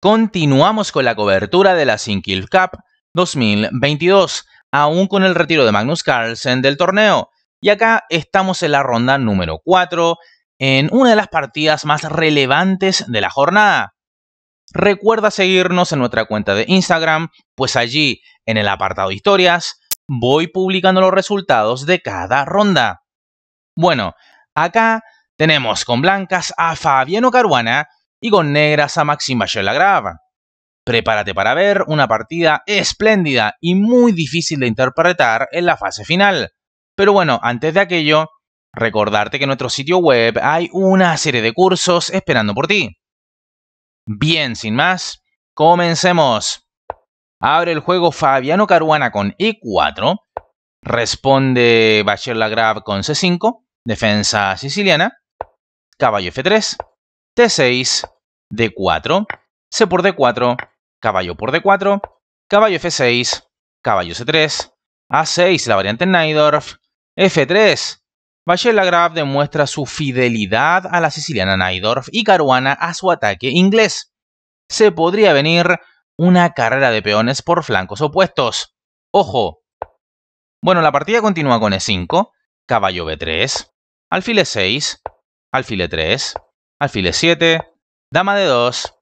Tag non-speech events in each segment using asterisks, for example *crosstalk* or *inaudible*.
Continuamos con la cobertura de la Sinkill Cup 2022, aún con el retiro de Magnus Carlsen del torneo. Y acá estamos en la ronda número 4, en una de las partidas más relevantes de la jornada. Recuerda seguirnos en nuestra cuenta de Instagram, pues allí, en el apartado historias, voy publicando los resultados de cada ronda. Bueno, acá tenemos con blancas a Fabiano Caruana, y con negras a Maxim la grava. Prepárate para ver una partida espléndida y muy difícil de interpretar en la fase final. Pero bueno, antes de aquello, recordarte que en nuestro sitio web hay una serie de cursos esperando por ti. Bien, sin más, comencemos. Abre el juego Fabiano Caruana con E4. Responde vachier Lagrave con C5. Defensa siciliana. Caballo F3. T6. D4, C por D4, caballo por D4, caballo F6, caballo C3, A6 la variante Naidorf, F3. Valle-Lagrave demuestra su fidelidad a la siciliana Naidorf y Caruana a su ataque inglés. Se podría venir una carrera de peones por flancos opuestos. ¡Ojo! Bueno, la partida continúa con E5, caballo B3, alfil E6, alfil E3, alfil 7 Dama de 2,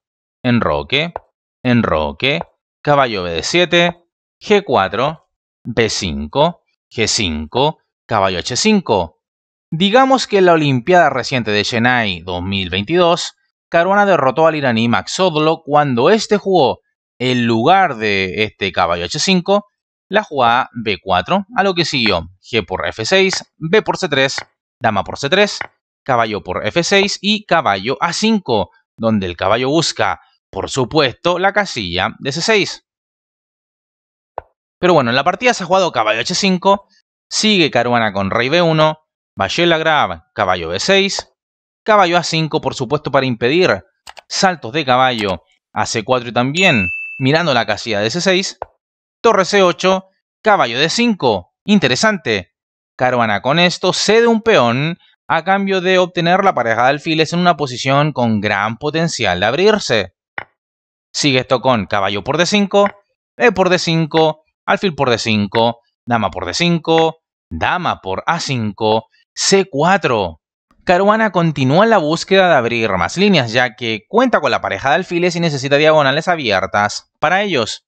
enroque, enroque, caballo B7, de G4, B5, G5, caballo H5. Digamos que en la Olimpiada reciente de Chennai 2022, Caruana derrotó al iraní Odlo cuando este jugó en lugar de este caballo H5, la jugada B4, a lo que siguió G por F6, B por C3, dama por C3, caballo por F6 y caballo A5, donde el caballo busca, por supuesto, la casilla de C6. Pero bueno, en la partida se ha jugado caballo H5, sigue Caruana con rey B1, Valle Lagrave, caballo B6, caballo A5, por supuesto, para impedir saltos de caballo a C4 y también mirando la casilla de C6, torre C8, caballo D5, interesante. Caruana con esto cede un peón a cambio de obtener la pareja de alfiles en una posición con gran potencial de abrirse. Sigue esto con caballo por d5, e por d5, alfil por d5, dama por d5, dama por a5, c4. Caruana continúa la búsqueda de abrir más líneas, ya que cuenta con la pareja de alfiles y necesita diagonales abiertas para ellos.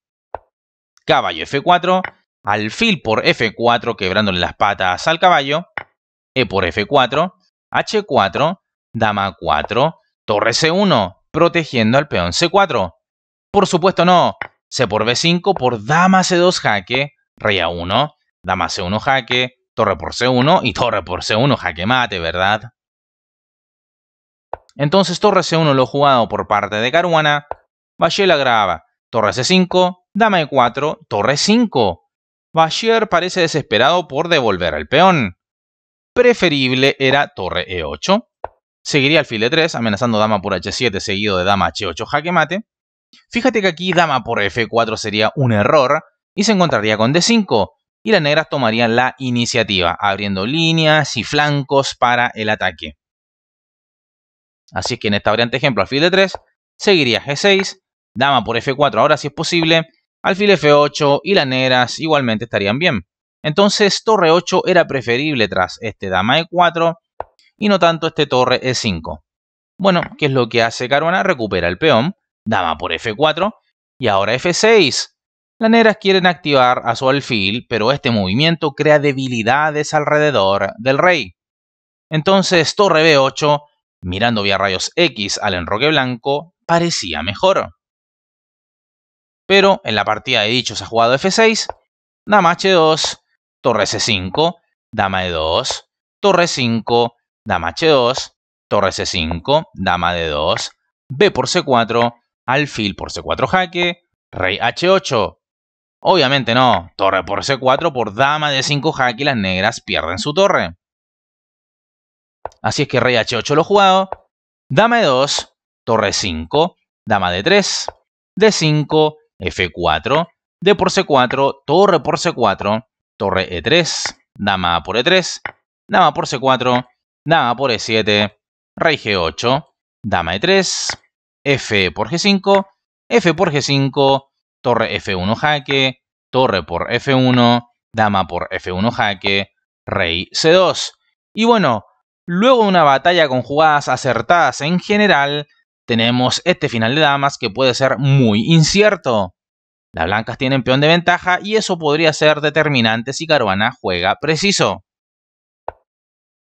Caballo f4, alfil por f4 quebrándole las patas al caballo, e por F4, H4, Dama 4, Torre C1, protegiendo al peón C4. Por supuesto no, C por B5 por Dama C2 jaque, Rey A1, Dama C1 jaque, Torre por C1 y Torre por C1 jaque mate, ¿verdad? Entonces Torre C1 lo jugado por parte de Caruana, Bayer la graba, Torre C5, Dama E4, Torre 5. Bayer parece desesperado por devolver al peón preferible era torre e8. Seguiría alfil e3, amenazando dama por h7, seguido de dama h8 jaque mate. Fíjate que aquí dama por f4 sería un error y se encontraría con d5 y las negras tomarían la iniciativa, abriendo líneas y flancos para el ataque. Así que en esta variante ejemplo, alfil e 3 seguiría g6, dama por f4 ahora si es posible, alfil f8 y las negras igualmente estarían bien. Entonces torre 8 era preferible tras este dama e4 y no tanto este torre e5. Bueno, ¿qué es lo que hace Caruana? Recupera el peón, dama por f4 y ahora f6. Las negras quieren activar a su alfil, pero este movimiento crea debilidades alrededor del rey. Entonces torre b8, mirando vía rayos X al enroque blanco, parecía mejor. Pero en la partida de dichos ha jugado f6, dama h2 torre C5, dama E2, torre 5, dama H2, torre C5, dama D2, B por C4, alfil por C4 jaque, rey H8. Obviamente no, torre por C4 por dama de 5 jaque y las negras pierden su torre. Así es que rey H8 lo he jugado, dama E2, torre 5, dama D3, D5, F4, D por C4, torre por C4, torre e3, dama por e3, dama por c4, dama por e7, rey g8, dama e3, f por g5, f por g5, torre f1 jaque, torre por f1, dama por f1 jaque, rey c2. Y bueno, luego de una batalla con jugadas acertadas en general, tenemos este final de damas que puede ser muy incierto. Las blancas tienen peón de ventaja y eso podría ser determinante si Caruana juega preciso.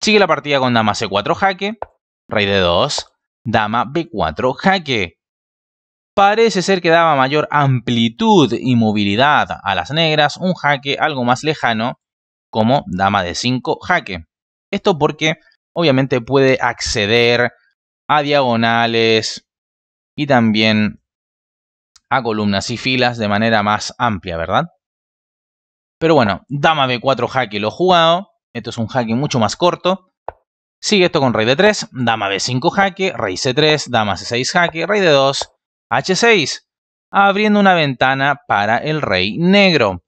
Sigue la partida con dama c4 jaque, rey de 2, dama b4 jaque. Parece ser que daba mayor amplitud y movilidad a las negras un jaque algo más lejano como dama de 5 jaque. Esto porque obviamente puede acceder a diagonales y también a columnas y filas de manera más amplia, ¿verdad? Pero bueno, dama b4 jaque lo he jugado, esto es un jaque mucho más corto. Sigue esto con rey de 3 dama b5 jaque, rey c3, dama c6 jaque, rey de 2 h6, abriendo una ventana para el rey negro.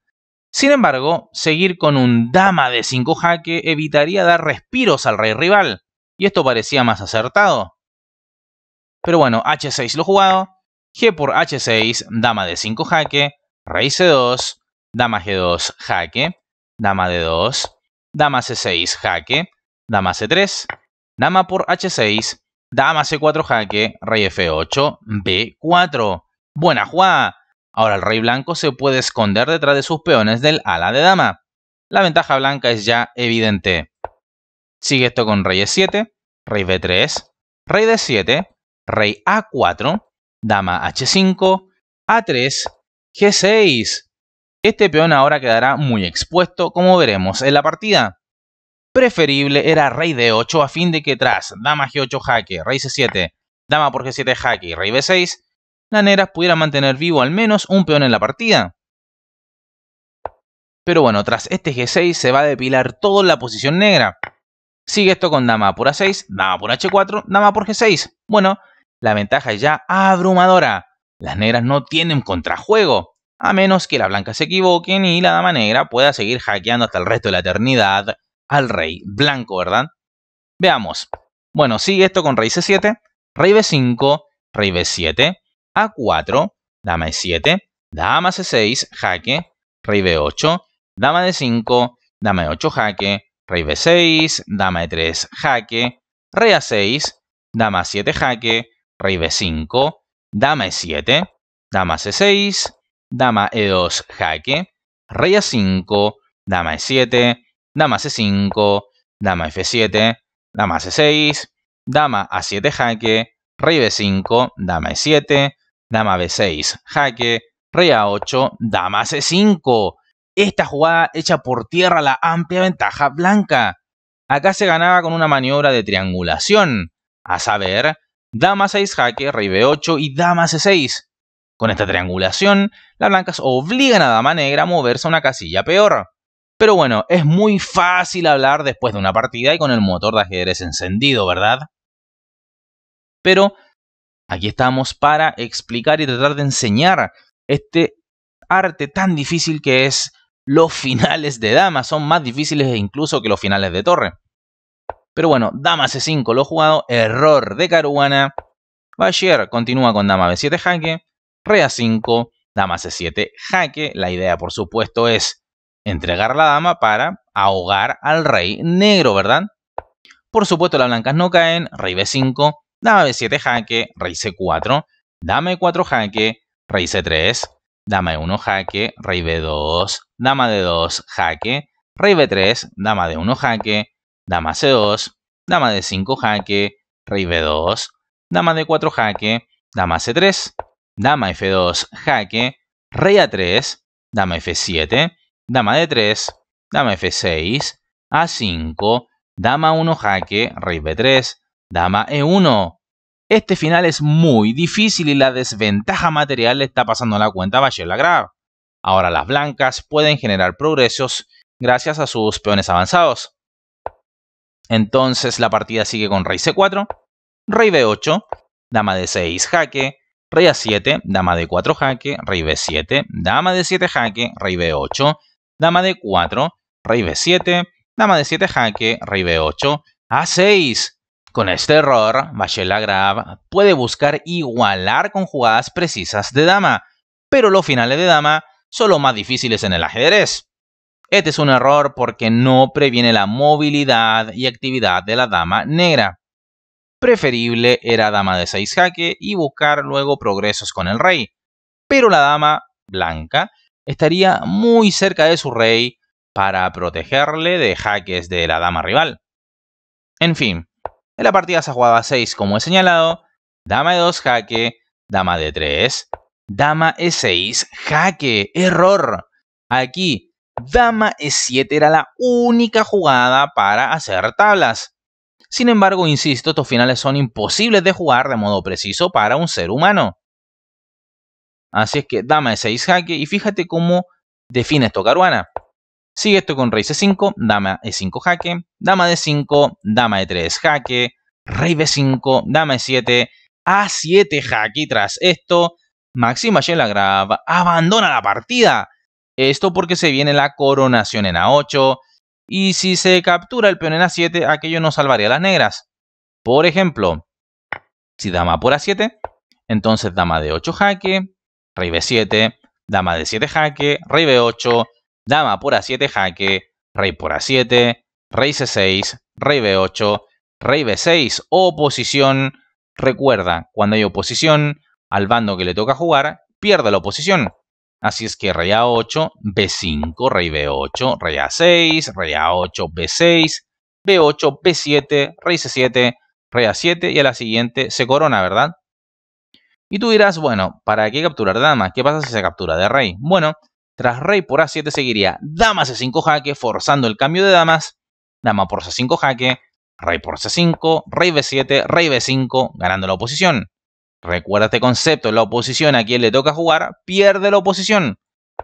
Sin embargo, seguir con un dama d 5 jaque evitaría dar respiros al rey rival, y esto parecía más acertado. Pero bueno, h6 lo he jugado, G por H6, dama de 5 jaque, rey C2, dama G2 jaque, dama D2, dama C6 jaque, dama C3, dama por H6, dama C4 jaque, rey F8, B4. Buena jugada. Ahora el rey blanco se puede esconder detrás de sus peones del ala de dama. La ventaja blanca es ya evidente. Sigue esto con rey E7, rey B3, rey D7, rey A4, dama h5, a3, g6. Este peón ahora quedará muy expuesto, como veremos en la partida. Preferible era rey d8 a fin de que tras dama g8 jaque, rey c7, dama por g7 jaque y rey b6, la negra pudiera mantener vivo al menos un peón en la partida. Pero bueno, tras este g6 se va a depilar toda la posición negra. Sigue esto con dama por a6, dama por h4, dama por g6. Bueno, la ventaja es ya abrumadora. Las negras no tienen contrajuego, a menos que la blanca se equivoquen y la dama negra pueda seguir hackeando hasta el resto de la eternidad al rey blanco, ¿verdad? Veamos. Bueno, sigue esto con rey c7, rey b5, rey b7, a4, dama e7, dama c6, jaque, rey b8, dama d5, dama e8, jaque, rey b6, dama e3, jaque, rey a6, dama 7 jaque, rey b5, dama e7, dama c6, dama e2 jaque, rey a5, dama e7, dama c5, dama f7, dama c6, dama a7 jaque, rey b5, dama e7, dama b6 jaque, rey a8, dama c5. Esta jugada echa por tierra la amplia ventaja blanca. Acá se ganaba con una maniobra de triangulación, a saber, dama 6 jaque, rey b8 y dama c6. Con esta triangulación, las blancas obligan a dama negra a moverse a una casilla peor. Pero bueno, es muy fácil hablar después de una partida y con el motor de ajedrez encendido, ¿verdad? Pero aquí estamos para explicar y tratar de enseñar este arte tan difícil que es los *laughs* finales de dama. Son más difíciles incluso que los finales de torre. Pero bueno, dama c5 lo jugado, error de Caruana. Bayer continúa con dama b7 jaque, rey a5, dama c7 jaque. La idea, por supuesto, es entregar la dama para ahogar al rey negro, ¿verdad? Por supuesto, las blancas no caen, rey b5, dama b7 jaque, rey c4, dama e4 jaque, rey c3, dama e1 jaque, rey b2, dama d2 jaque, rey b3, dama d1 jaque, dama c2, dama de 5 jaque, rey b2, dama de 4 jaque, dama c3, dama f2 jaque, rey a3, dama f7, dama d3, dama f6, a5, dama 1 jaque, rey b3, dama e1. Este final es muy difícil y la desventaja material le está pasando la cuenta a Bayer Lagrar. Ahora las blancas pueden generar progresos gracias a sus peones avanzados. Entonces la partida sigue con rey c4, rey b8, dama d6 jaque, rey a7, dama d4 jaque, rey b7, dama d7 jaque, rey b8, dama d4, rey b7, dama d7 jaque, rey b8, a6. Con este error, Grab puede buscar igualar con jugadas precisas de dama, pero los finales de dama son los más difíciles en el ajedrez. Este es un error porque no previene la movilidad y actividad de la dama negra. Preferible era dama de 6 jaque y buscar luego progresos con el rey. Pero la dama blanca estaría muy cerca de su rey para protegerle de jaques de la dama rival. En fin, en la partida se a 6 como he señalado, dama de 2 jaque, dama de 3, dama e6, jaque, error. Aquí dama E7 era la única jugada para hacer tablas. Sin embargo, insisto, estos finales son imposibles de jugar de modo preciso para un ser humano. Así es que dama E6 jaque y fíjate cómo define esto Caruana. Sigue esto con rey C5, dama E5 jaque, dama D5, dama E3 jaque, rey B5, dama E7, A7 jaque y tras esto, Maxima agrava. abandona la partida esto porque se viene la coronación en A8, y si se captura el peón en A7, aquello no salvaría a las negras. Por ejemplo, si dama por A7, entonces dama de 8 jaque, rey B7, dama de 7 jaque, rey B8, dama por A7 jaque, rey por A7, rey C6, rey B8, rey B6, oposición. Recuerda, cuando hay oposición, al bando que le toca jugar, pierde la oposición. Así es que rey a8, b5, rey b8, rey a6, rey a8, b6, b8, b7, rey c7, rey a7 y a la siguiente se corona, ¿verdad? Y tú dirás, bueno, ¿para qué capturar dama? ¿Qué pasa si se captura de rey? Bueno, tras rey por a7 seguiría dama c5 jaque, forzando el cambio de damas, dama por c5 jaque, rey por c5, rey b7, rey b5, ganando la oposición. Recuerda este concepto, la oposición a quien le toca jugar pierde la oposición.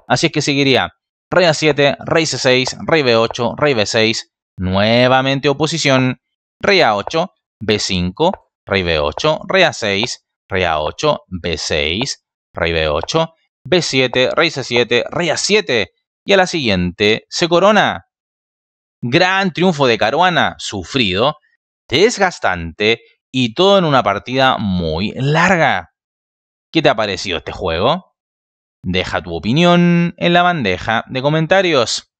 Así es que seguiría rea a7, rey c6, rey b8, rey b6, nuevamente oposición, rey a8, b5, rey b8, rey a6, rey a8, b6, rey b8, b7, rey c7, rey a7 y a la siguiente se corona. Gran triunfo de Caruana, sufrido, desgastante y todo en una partida muy larga. ¿Qué te ha parecido este juego? Deja tu opinión en la bandeja de comentarios.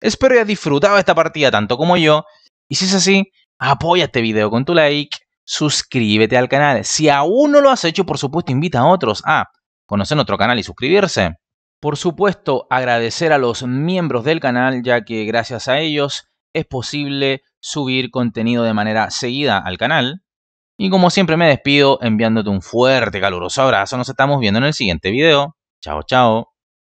Espero que hayas disfrutado esta partida tanto como yo, y si es así, apoya este video con tu like, suscríbete al canal. Si aún no lo has hecho, por supuesto, invita a otros a conocer nuestro canal y suscribirse. Por supuesto, agradecer a los miembros del canal, ya que gracias a ellos es posible subir contenido de manera seguida al canal. Y como siempre me despido enviándote un fuerte caluroso abrazo. Nos estamos viendo en el siguiente video. Chao, chao.